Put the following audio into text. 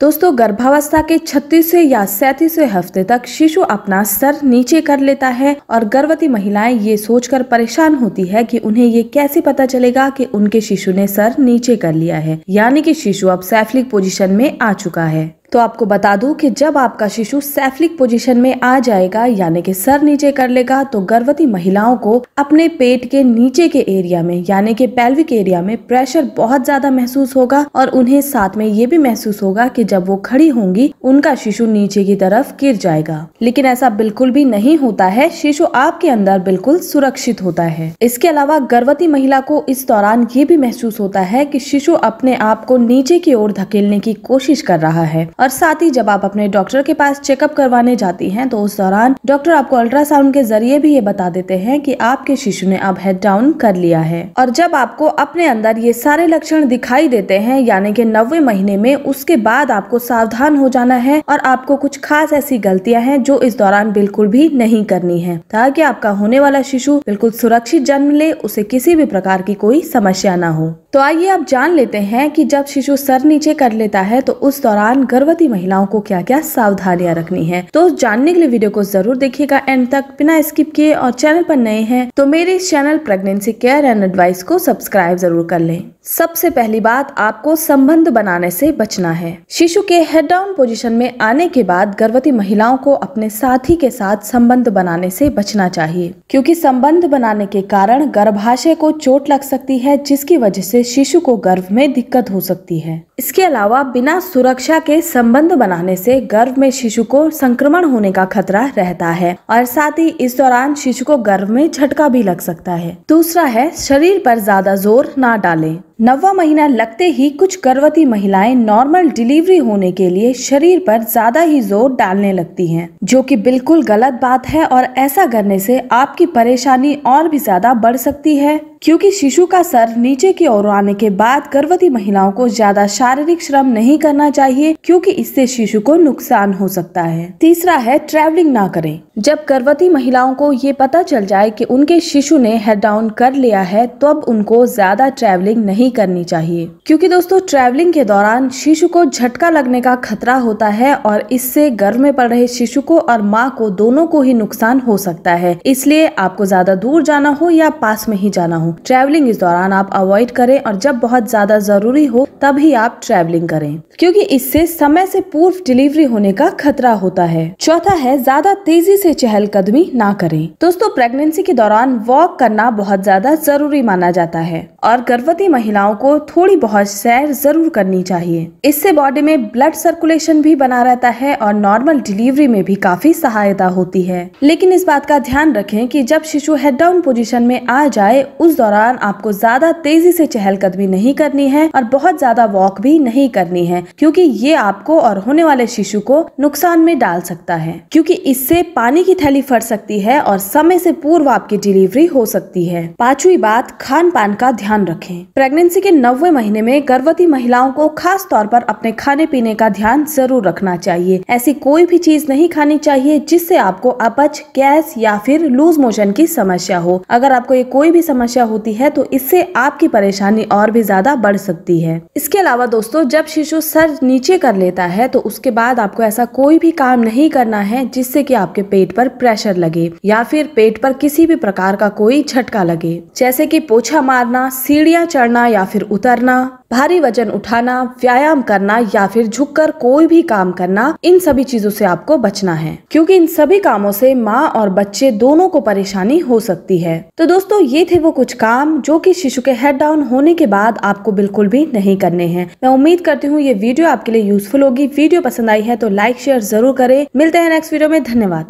दोस्तों गर्भावस्था के 36वें या सैतीसवें हफ्ते तक शिशु अपना सर नीचे कर लेता है और गर्भवती महिलाएं ये सोचकर परेशान होती है कि उन्हें ये कैसे पता चलेगा कि उनके शिशु ने सर नीचे कर लिया है यानी कि शिशु अब सैफलिक पोजीशन में आ चुका है तो आपको बता दूं कि जब आपका शिशु सेफ्लिक पोजीशन में आ जाएगा यानी कि सर नीचे कर लेगा तो गर्भवती महिलाओं को अपने पेट के नीचे के एरिया में यानी कि पेल्विक एरिया में प्रेशर बहुत ज्यादा महसूस होगा और उन्हें साथ में ये भी महसूस होगा कि जब वो खड़ी होंगी उनका शिशु नीचे की तरफ गिर जाएगा लेकिन ऐसा बिल्कुल भी नहीं होता है शिशु आपके अंदर बिल्कुल सुरक्षित होता है इसके अलावा गर्भवती महिला को इस दौरान ये भी महसूस होता है की शिशु अपने आप को नीचे की ओर धकेलने की कोशिश कर रहा है और और साथ ही जब आप अपने डॉक्टर के पास चेकअप करवाने जाती हैं तो उस दौरान डॉक्टर आपको अल्ट्रासाउंड के जरिए भी ये बता देते हैं कि आपके शिशु ने अब हेड डाउन कर लिया है और जब आपको अपने अंदर ये सारे लक्षण दिखाई देते हैं यानी कि नब्बे महीने में उसके बाद आपको सावधान हो जाना है और आपको कुछ खास ऐसी गलतियाँ हैं जो इस दौरान बिल्कुल भी नहीं करनी है ताकि आपका होने वाला शिशु बिल्कुल सुरक्षित जन्म ले उसे किसी भी प्रकार की कोई समस्या न हो तो आइए आप जान लेते हैं की जब शिशु सर नीचे कर लेता है तो उस दौरान गर्भ गर्भवती महिलाओं को क्या क्या सावधानियां रखनी है तो जानने के लिए वीडियो को जरूर देखिएगा एंड तक बिना स्किप किए और चैनल पर नए हैं तो मेरे इस channel pregnancy care and advice को सब्सक्राइब जरूर कर लें सबसे पहली बात आपको संबंध बनाने से बचना है शिशु के हेड डाउन पोजीशन में आने के बाद गर्भवती महिलाओं को अपने साथी के साथ संबंध बनाने से बचना चाहिए क्योंकि संबंध बनाने के कारण गर्भाशय को चोट लग सकती है जिसकी वजह से शिशु को गर्भ में दिक्कत हो सकती है इसके अलावा बिना सुरक्षा के संबंध बनाने से गर्भ में शिशु को संक्रमण होने का खतरा रहता है और साथ ही इस दौरान शिशु को गर्भ में झटका भी लग सकता है दूसरा है शरीर पर ज्यादा जोर ना डालें नवा महीना लगते ही कुछ गर्भवती महिलाएं नॉर्मल डिलीवरी होने के लिए शरीर पर ज्यादा ही जोर डालने लगती हैं, जो कि बिल्कुल गलत बात है और ऐसा करने से आपकी परेशानी और भी ज्यादा बढ़ सकती है क्योंकि शिशु का सर नीचे की ओर आने के बाद गर्भवती महिलाओं को ज्यादा शारीरिक श्रम नहीं करना चाहिए क्योंकि इससे शिशु को नुकसान हो सकता है तीसरा है ट्रैवलिंग ना करें जब गर्भवती महिलाओं को ये पता चल जाए कि उनके शिशु ने हेड डाउन कर लिया है तब उनको ज्यादा ट्रैवलिंग नहीं करनी चाहिए क्योंकि दोस्तों ट्रैवलिंग के दौरान शिशु को झटका लगने का खतरा होता है और इससे गर्भ में पड़ रहे शिशु को और माँ को दोनों को ही नुकसान हो सकता है इसलिए आपको ज्यादा दूर जाना हो या पास में ही जाना हो ट्रैवलिंग इस दौरान आप अवॉइड करें और जब बहुत ज्यादा जरूरी हो तभी आप ट्रैवलिंग करें क्योंकि इससे समय से पूर्व डिलीवरी होने का खतरा होता है चौथा है ज्यादा तेजी से चहलकदमी ना करें दोस्तों प्रेगनेंसी के दौरान वॉक करना बहुत ज्यादा जरूरी माना जाता है और गर्भवती महिलाओं को थोड़ी बहुत सैर जरूर करनी चाहिए इससे बॉडी में ब्लड सर्कुलेशन भी बना रहता है और नॉर्मल डिलीवरी में भी काफी सहायता होती है लेकिन इस बात का ध्यान रखें कि जब शिशु हेड डाउन पोजीशन में आ जाए उस दौरान दौरान आपको ज्यादा तेजी से चहलकदमी नहीं करनी है और बहुत ज्यादा वॉक भी नहीं करनी है क्योंकि ये आपको और होने वाले शिशु को नुकसान में डाल सकता है क्योंकि इससे पानी की थैली फट सकती है और समय से पूर्व आपकी डिलीवरी हो सकती है पांचवी बात खान पान का ध्यान रखें प्रेगनेंसी के नब्बे महीने में गर्भवती महिलाओं को खास तौर पर अपने खाने पीने का ध्यान जरूर रखना चाहिए ऐसी कोई भी चीज नहीं खानी चाहिए जिससे आपको अपच गैस या फिर लूज मोशन की समस्या हो अगर आपको ये कोई भी समस्या होती है तो इससे आपकी परेशानी और भी ज्यादा बढ़ सकती है इसके अलावा दोस्तों जब शिशु सर नीचे कर लेता है तो उसके बाद आपको ऐसा कोई भी काम नहीं करना है जिससे कि आपके पेट पर प्रेशर लगे या फिर पेट पर किसी भी प्रकार का कोई झटका लगे जैसे कि पोछा मारना सीढ़ियाँ चढ़ना या फिर उतरना भारी वजन उठाना व्यायाम करना या फिर झुककर कोई भी काम करना इन सभी चीजों से आपको बचना है क्योंकि इन सभी कामों से माँ और बच्चे दोनों को परेशानी हो सकती है तो दोस्तों ये थे वो कुछ काम जो कि शिशु के हेड डाउन होने के बाद आपको बिल्कुल भी नहीं करने हैं मैं उम्मीद करती हूँ ये वीडियो आपके लिए यूजफुल होगी वीडियो पसंद आई है तो लाइक शेयर जरूर करें मिलते हैं नेक्स्ट वीडियो में धन्यवाद